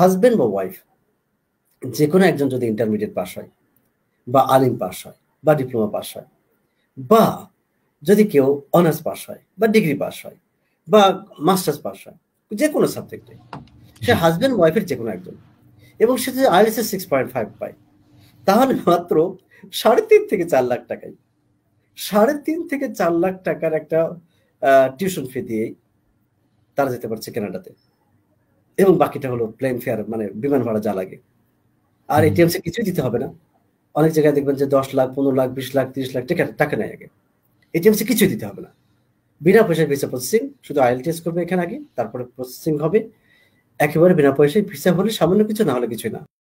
husband বা wife যে কোনো একজন যদি ইন্টারমিডিয়েট পাস হয় বা আলিম পাস হয় বা ডিপ্লোমা পাস হয় বা যদি কেউ অনার্স পাস হয় বা ডিগ্রি পাস হয় বা মাস্টার্স পাস হয় যে কোনো সাবজেক্টে সে হাজব্যান্ড ওয়াইফের যে কোনো একজন এবং সে যদি এ সিক্স পয়েন্ট ফাইভ পায় তাহলে মাত্র সাড়ে তিন থেকে চার লাখ টাকায় সাড়ে তিন থেকে চার লাখ টাকার একটা টিউশন ফি দিয়েই তারা যেতে পারছে কেনাডাতে এবং বাকিটা হলো প্লেন ফেয়ার মানে বিমান ভাড়া যা লাগে আর এটিএমসি কিছুই দিতে হবে না অনেক জায়গায় দেখবেন যে দশ লাখ পনেরো লাখ বিশ লাখ তিরিশ লাখ টাকা টাকা নেয় আগে এটিএমসি কিছুই দিতে হবে না বিনা পয়সায় ভিসা প্রসেসিং শুধু আইএলটিএস করবে এখানে আগে তারপরে প্রসেসিং হবে একেবারে বিনা পয়সায় ভিসা হলে সামান্য কিছু না হলে কিছু না